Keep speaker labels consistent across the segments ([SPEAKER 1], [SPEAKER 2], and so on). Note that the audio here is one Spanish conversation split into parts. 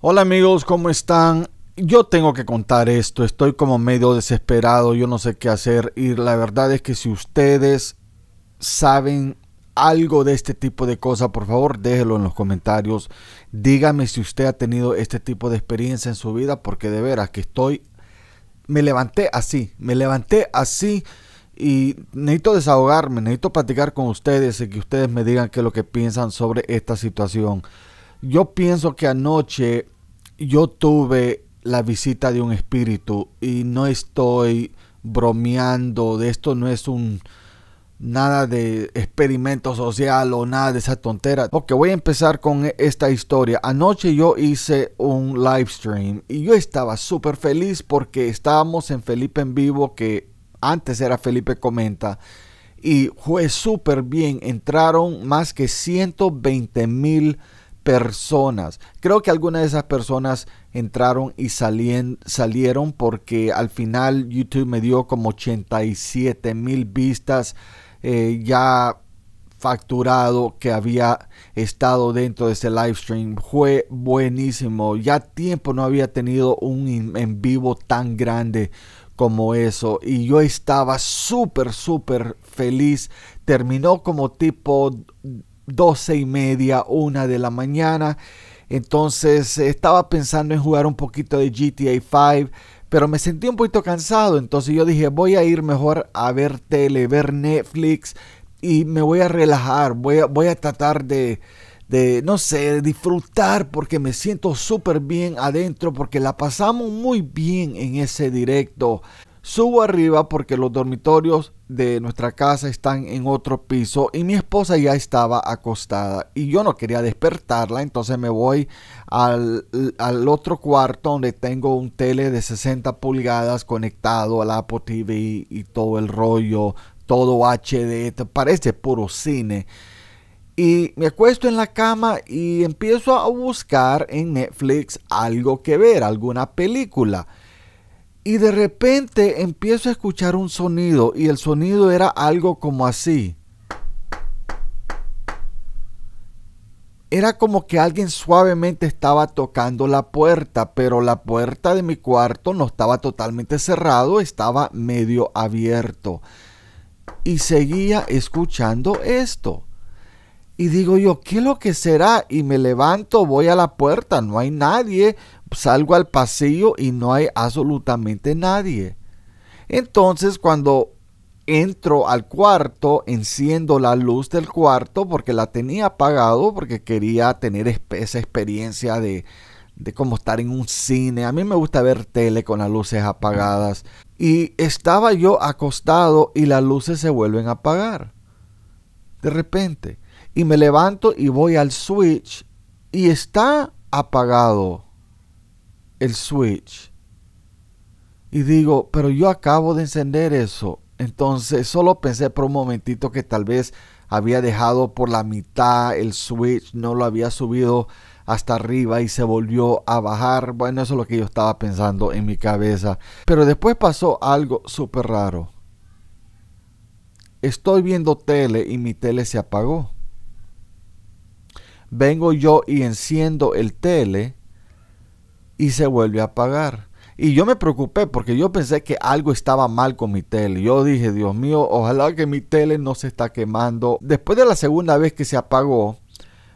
[SPEAKER 1] Hola amigos, ¿cómo están? Yo tengo que contar esto, estoy como medio desesperado, yo no sé qué hacer y la verdad es que si ustedes saben algo de este tipo de cosas, por favor déjelo en los comentarios. Dígame si usted ha tenido este tipo de experiencia en su vida, porque de veras que estoy, me levanté así, me levanté así y necesito desahogarme, necesito platicar con ustedes y que ustedes me digan qué es lo que piensan sobre esta situación. Yo pienso que anoche yo tuve la visita de un espíritu y no estoy bromeando, de esto no es un nada de experimento social o nada de esa tontera. Ok, voy a empezar con e, esta historia. Anoche yo hice un live stream y yo estaba súper feliz porque estábamos en Felipe en vivo, que antes era Felipe Comenta, y fue súper bien. Entraron más que 120 mil personas. Creo que algunas de esas personas entraron y salien, salieron porque al final YouTube me dio como 87 mil vistas eh, ya facturado que había estado dentro de ese live stream. Fue buenísimo. Ya tiempo no había tenido un en vivo tan grande como eso. Y yo estaba súper, súper feliz. Terminó como tipo doce y media, una de la mañana. Entonces estaba pensando en jugar un poquito de GTA 5, pero me sentí un poquito cansado. Entonces yo dije, voy a ir mejor a ver tele, ver Netflix y me voy a relajar. Voy a, voy a tratar de, de, no sé, de disfrutar porque me siento súper bien adentro, porque la pasamos muy bien en ese directo. Subo arriba porque los dormitorios de nuestra casa están en otro piso y mi esposa ya estaba acostada y yo no quería despertarla, entonces me voy al, otro cuarto donde tengo un tele de 60 pulgadas conectado al Apple TV y todo el rollo, todo HD, parece puro cine. Y me acuesto en la cama y empiezo a buscar en Netflix algo que ver, alguna película. Y de repente empiezo a escuchar un sonido y el sonido era algo como así. Era como que alguien suavemente estaba tocando la puerta, pero la puerta de mi cuarto no estaba totalmente cerrado, estaba medio abierto. Y seguía escuchando esto. Y digo yo, ¿qué es lo que será? Y me levanto, voy a la puerta, no hay nadie, salgo al pasillo y no hay absolutamente nadie. Entonces cuando entro al cuarto, enciendo la luz del cuarto porque la tenía apagado porque quería tener esa experiencia de, de como estar en un cine. A mí me gusta ver tele con las luces apagadas. Y estaba yo acostado y las luces se vuelven a apagar. De repente. Y me levanto y voy al switch y está apagado el switch y digo, pero yo acabo de encender eso. Entonces solo pensé por un momentito que tal vez había dejado por la mitad el switch, no lo había subido hasta arriba y se volvió a bajar. Bueno, eso es lo que yo estaba pensando en mi cabeza. Pero después pasó algo súper raro. Estoy viendo tele y mi tele se apagó. Vengo yo y enciendo el tele y se vuelve a apagar. Y yo me preocupé porque yo pensé que algo estaba mal con mi tele. Yo dije, Dios mío, ojalá que mi tele no se está quemando. Después de la segunda vez que se apagó,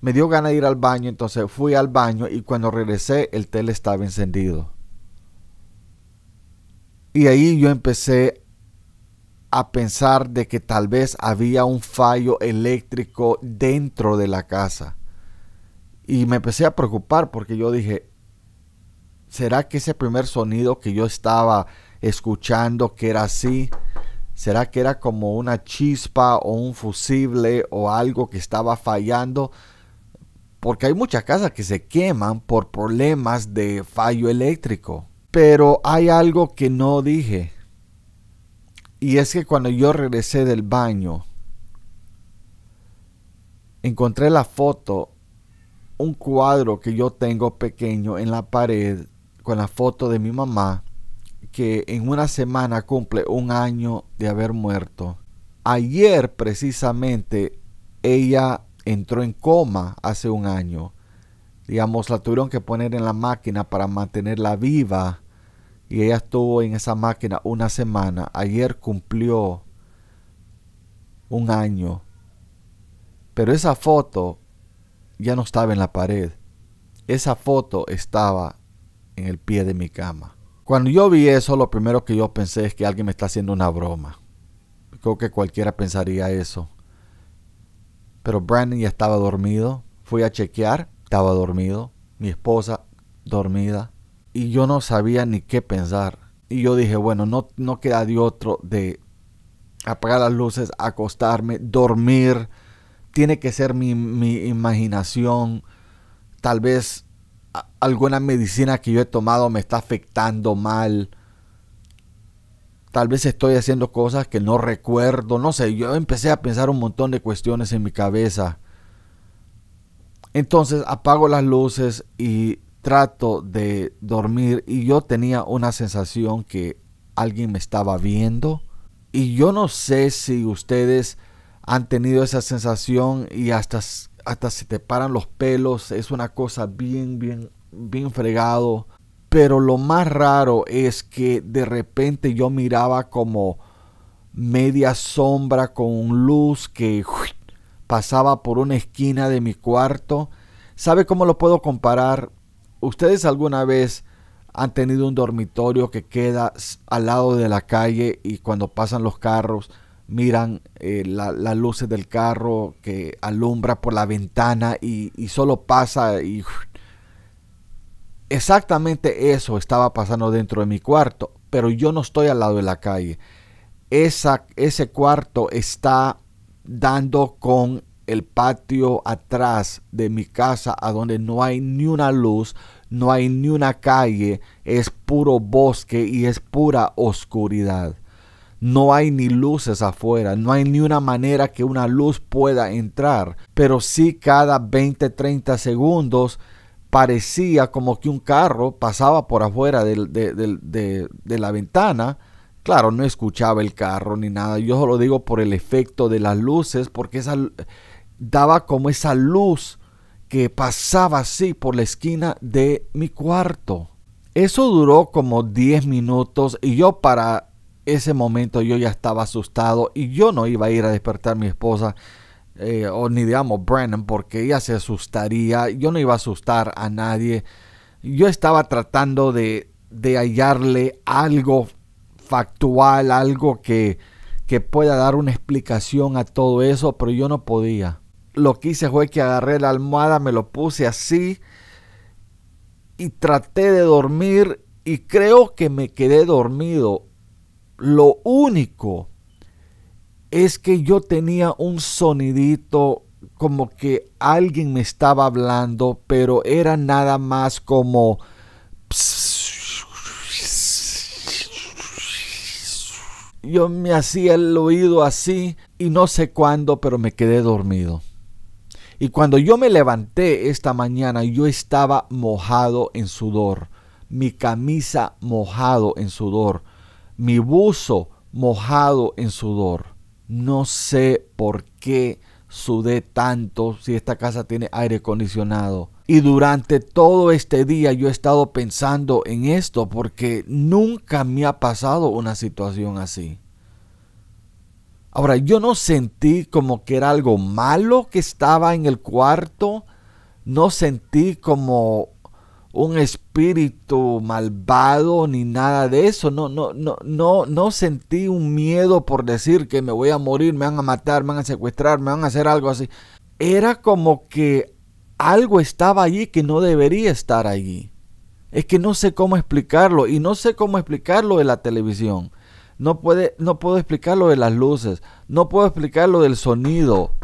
[SPEAKER 1] me dio ganas de ir al baño, entonces fui al baño y cuando regresé el tele estaba encendido. Y ahí yo empecé a pensar de que tal vez había un fallo eléctrico dentro de la casa. Y me empecé a preocupar porque yo dije, ¿será que ese primer sonido que yo estaba escuchando que era así? ¿Será que era como una chispa o un fusible o algo que estaba fallando? Porque hay muchas casas que se queman por problemas de fallo eléctrico. Pero hay algo que no dije. Y es que cuando yo regresé del baño, encontré la foto, un cuadro que yo tengo pequeño en la pared con la foto de mi mamá, que en una semana cumple un año de haber muerto. Ayer precisamente ella entró en coma hace un año. Digamos, la tuvieron que poner en la máquina para mantenerla viva y ella estuvo en esa máquina una semana. Ayer cumplió un año. Pero esa foto ya no estaba en la pared. Esa foto estaba en el pie de mi cama. Cuando yo vi eso, lo primero que yo pensé es que alguien me está haciendo una broma. Creo que cualquiera pensaría eso. Pero Brandon ya estaba dormido. Fui a chequear, estaba dormido. Mi esposa dormida. Y yo no sabía ni qué pensar. Y yo dije, bueno, no, no queda de otro de apagar las luces, acostarme, dormir. Tiene que ser mi, mi imaginación. Tal vez alguna medicina que yo he tomado me está afectando mal. Tal vez estoy haciendo cosas que no recuerdo, no sé, yo empecé a pensar un montón de cuestiones en mi cabeza. Entonces apago las luces y trato de dormir y yo tenía una sensación que alguien me estaba viendo. Y yo no sé si ustedes han tenido esa sensación y hasta hasta se te paran los pelos, es una cosa bien, bien, bien fregado. Pero lo más raro es que de repente yo miraba como media sombra con luz que pasaba por una esquina de mi cuarto. ¿Sabe cómo lo puedo comparar? ¿Ustedes alguna vez han tenido un dormitorio que queda al lado de la calle y cuando pasan los carros miran eh, las luces del carro que alumbra por la ventana y, solo pasa y exactamente eso estaba pasando dentro de mi cuarto, pero yo no estoy al lado de la calle. ese cuarto está dando con el patio atrás de mi casa a donde no hay ni una luz, no hay ni una calle, es puro bosque y es pura oscuridad. No hay ni luces afuera, no hay ni una manera que una luz pueda entrar, pero sí cada 20, 30 segundos parecía como que un carro pasaba por afuera de, la ventana. Claro, no escuchaba el carro ni nada, yo solo digo por el efecto de las luces, porque esa, daba como esa luz que pasaba así por la esquina de mi cuarto. Eso duró como 10 minutos y yo para ese momento yo ya estaba asustado y yo no iba a ir a despertar a mi esposa eh, o ni digamos Brandon. porque ella se asustaría, yo no iba a asustar a nadie. Yo estaba tratando de, de hallarle algo factual, algo que, que pueda dar una explicación a todo eso, pero yo no podía. Lo que hice fue que agarré la almohada, me lo puse así y traté de dormir y creo que me quedé dormido lo único es que yo tenía un sonidito como que alguien me estaba hablando, pero era nada más como... Yo me hacía el oído así y no sé cuándo, pero me quedé dormido. Y cuando yo me levanté esta mañana, yo estaba mojado en sudor, mi camisa mojado en sudor mi buzo mojado en sudor. No sé por qué sudé tanto si esta casa tiene aire acondicionado. Y durante todo este día yo he estado pensando en esto porque nunca me ha pasado una situación así. Ahora, yo no sentí como que era algo malo que estaba en el cuarto. No sentí como un espíritu malvado ni nada de eso. No, no, no, no, no sentí un miedo por decir que me voy a morir, me van a matar, me van a secuestrar, me van a hacer algo así. Era como que algo estaba allí que no debería estar allí. Es que no sé cómo explicarlo y no sé cómo explicarlo de la televisión. No, puede, no puedo explicarlo de las luces, no puedo explicar lo del sonido.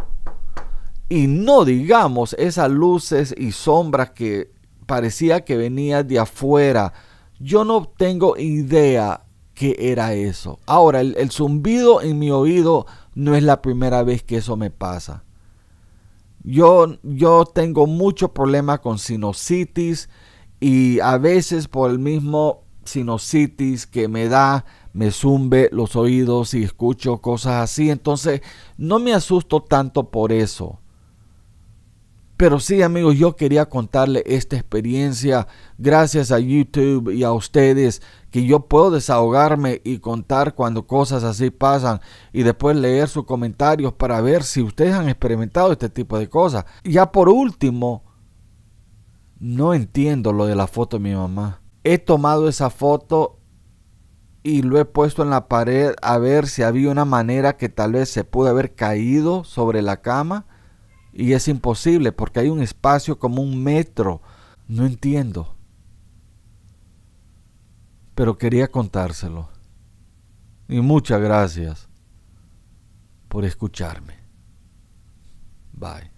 [SPEAKER 1] Y no digamos esas luces y sombras que parecía que venía de afuera. Yo no tengo idea qué era eso. Ahora, el, zumbido en mi oído no es la primera vez que eso me pasa. Yo, yo tengo mucho problema con sinusitis y a veces por el mismo sinusitis que me da, me zumbe los oídos y escucho cosas así. Entonces, no me asusto tanto por eso. Pero sí, amigos, yo quería contarle esta experiencia gracias a YouTube y a ustedes que yo puedo desahogarme y contar cuando cosas así pasan y después leer sus comentarios para ver si ustedes han experimentado este tipo de cosas. Ya por último, no entiendo lo de la foto de mi mamá. He tomado esa foto y lo he puesto en la pared a ver si había una manera que tal vez se pudo haber caído sobre la cama y es imposible porque hay un espacio como un metro. No entiendo. Pero quería contárselo. Y muchas gracias por escucharme. Bye.